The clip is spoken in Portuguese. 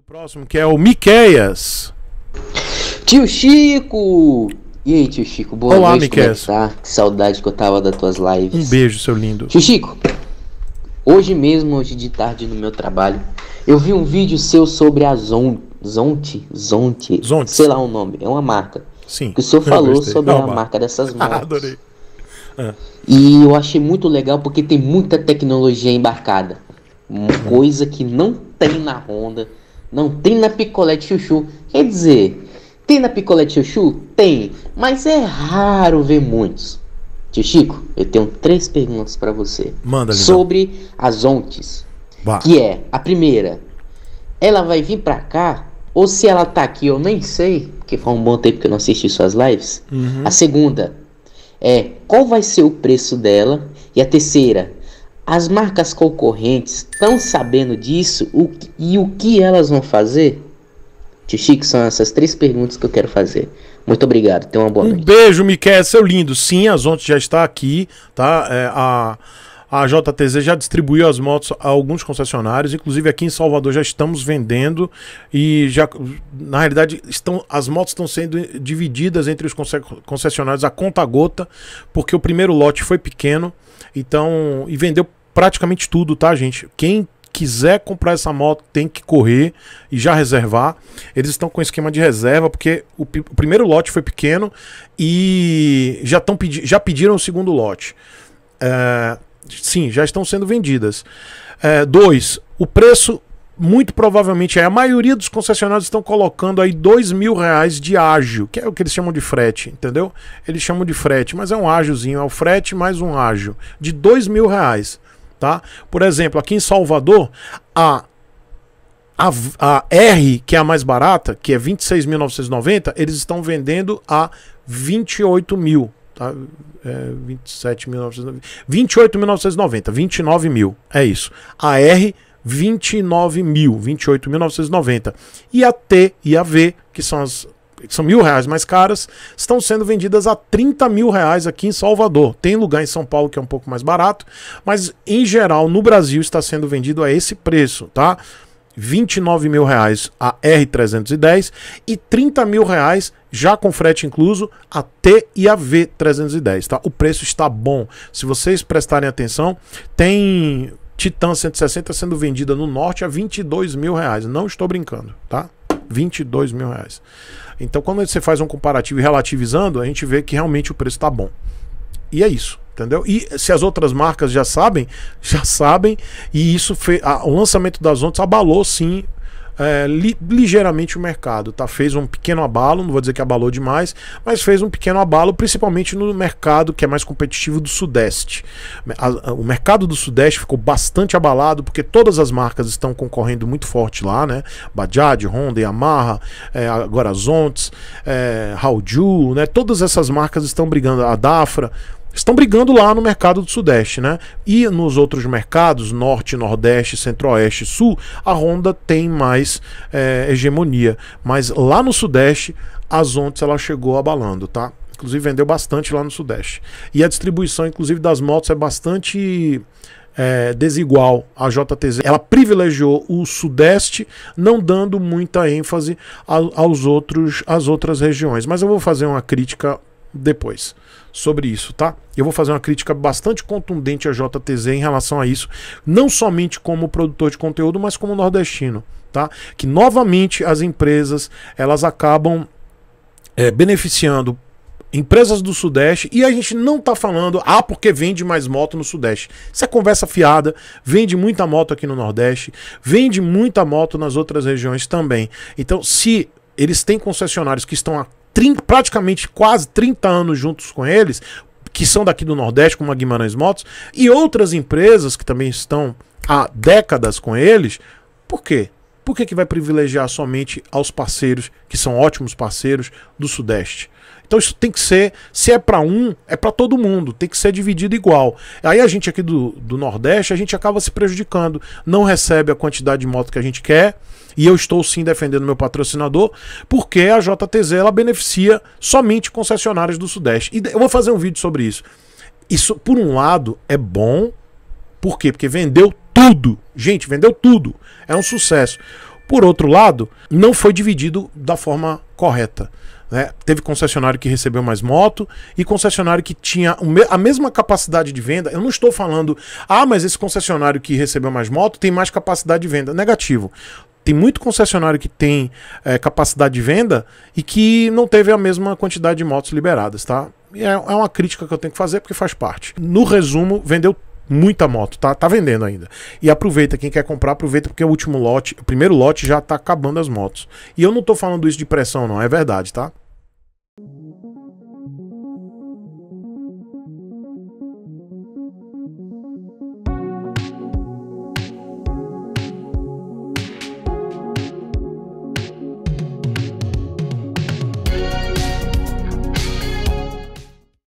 do próximo, que é o Miqueias. Tio Chico! E aí, tio Chico, boa Olá, noite, Miqueias. como é que tá? Que saudade que eu tava das tuas lives. Um beijo, seu lindo. Tio Chico, hoje mesmo, hoje de tarde no meu trabalho, eu vi um vídeo seu sobre a Zon... Zonte, Zonte, Zonte, sei lá o nome, é uma marca. Sim. Que o senhor falou gostei. sobre Não, é a marca dessas marcas. Ah, adorei. Ah. E eu achei muito legal porque tem muita tecnologia embarcada. Uma uhum. coisa que não tem na Honda, não tem na picolé de chuchu. Quer dizer, tem na picolé de chuchu? Tem, mas é raro ver muitos. Tio Chico, eu tenho três perguntas para você. Manda, linda. Sobre as ontes. Bah. Que é, a primeira, ela vai vir para cá? Ou se ela tá aqui, eu nem sei, porque foi um bom tempo que eu não assisti suas lives. Uhum. A segunda é, qual vai ser o preço dela? E a terceira, as marcas concorrentes estão sabendo disso o e o que elas vão fazer? Tio Chico, são essas três perguntas que eu quero fazer. Muito obrigado, tenha uma boa um noite. Um beijo, Miquel, seu lindo. Sim, a Zonte já está aqui, tá? É, a, a JTZ já distribuiu as motos a alguns concessionários, inclusive aqui em Salvador já estamos vendendo e já, na realidade, estão, as motos estão sendo divididas entre os concessionários a conta gota, porque o primeiro lote foi pequeno, então, e vendeu praticamente tudo, tá, gente? Quem quiser comprar essa moto tem que correr e já reservar. Eles estão com esquema de reserva porque o, o primeiro lote foi pequeno e já, tão pedi já pediram o segundo lote. É, sim, já estão sendo vendidas. É, dois, o preço muito provavelmente é. A maioria dos concessionários estão colocando aí dois mil reais de ágio, que é o que eles chamam de frete, entendeu? Eles chamam de frete, mas é um ágiozinho, é o frete mais um ágio, de dois mil reais tá? Por exemplo, aqui em Salvador, a a, a R, que é a mais barata, que é 26.990, eles estão vendendo a 28 mil, tá? É, 27.990, 28.990, 29 mil, é isso. A R 29 mil, 28.990. E a T e a V, que são as que são mil reais mais caras, estão sendo vendidas a 30 mil reais aqui em Salvador. Tem lugar em São Paulo que é um pouco mais barato, mas em geral no Brasil está sendo vendido a esse preço, tá? 29 mil reais a R310 e 30 mil reais já com frete incluso a T e a V310, tá? O preço está bom. Se vocês prestarem atenção, tem Titan 160 sendo vendida no norte a 22 mil reais. Não estou brincando, tá? 22 mil reais. Então, quando você faz um comparativo e relativizando, a gente vê que realmente o preço está bom. E é isso, entendeu? E se as outras marcas já sabem, já sabem, e isso fez, o lançamento das ondas abalou sim é, li, ligeiramente o mercado, tá? Fez um pequeno abalo, não vou dizer que abalou demais, mas fez um pequeno abalo, principalmente no mercado que é mais competitivo do Sudeste. A, a, o mercado do Sudeste ficou bastante abalado porque todas as marcas estão concorrendo muito forte lá, né? Bajaj, Honda, Yamaha, é, agora Zontes, é, Hauju, né? Todas essas marcas estão brigando, a Dafra Estão brigando lá no mercado do Sudeste, né? E nos outros mercados, Norte, Nordeste, Centro-Oeste, Sul, a Honda tem mais é, hegemonia. Mas lá no Sudeste, a Zontes ela chegou abalando, tá? Inclusive vendeu bastante lá no Sudeste. E a distribuição, inclusive, das motos é bastante é, desigual a JTZ. Ela privilegiou o Sudeste, não dando muita ênfase a, aos outros, às outras regiões. Mas eu vou fazer uma crítica depois sobre isso, tá? Eu vou fazer uma crítica bastante contundente à JTZ em relação a isso, não somente como produtor de conteúdo, mas como nordestino, tá? Que novamente as empresas elas acabam é, beneficiando empresas do Sudeste e a gente não tá falando, ah, porque vende mais moto no Sudeste. Isso é conversa fiada, vende muita moto aqui no Nordeste, vende muita moto nas outras regiões também. Então, se eles têm concessionários que estão a 30, praticamente quase 30 anos juntos com eles, que são daqui do Nordeste, como a Guimarães Motos, e outras empresas que também estão há décadas com eles. Por quê? Por que, que vai privilegiar somente aos parceiros, que são ótimos parceiros, do Sudeste? Então isso tem que ser, se é para um, é para todo mundo, tem que ser dividido igual. Aí a gente aqui do, do Nordeste, a gente acaba se prejudicando, não recebe a quantidade de moto que a gente quer, e eu estou sim defendendo meu patrocinador, porque a JTZ ela beneficia somente concessionárias do Sudeste. E eu vou fazer um vídeo sobre isso. Isso, por um lado, é bom, por quê? Porque vendeu tudo. Gente, vendeu tudo. É um sucesso. Por outro lado, não foi dividido da forma correta. Né? Teve concessionário que recebeu mais moto e concessionário que tinha a mesma capacidade de venda. Eu não estou falando, ah, mas esse concessionário que recebeu mais moto tem mais capacidade de venda. Negativo. Tem muito concessionário que tem é, capacidade de venda e que não teve a mesma quantidade de motos liberadas, tá? É, é uma crítica que eu tenho que fazer porque faz parte. No resumo, vendeu Muita moto, tá, tá vendendo ainda. E aproveita, quem quer comprar, aproveita, porque é o último lote, o primeiro lote já tá acabando as motos. E eu não tô falando isso de pressão, não, é verdade, tá?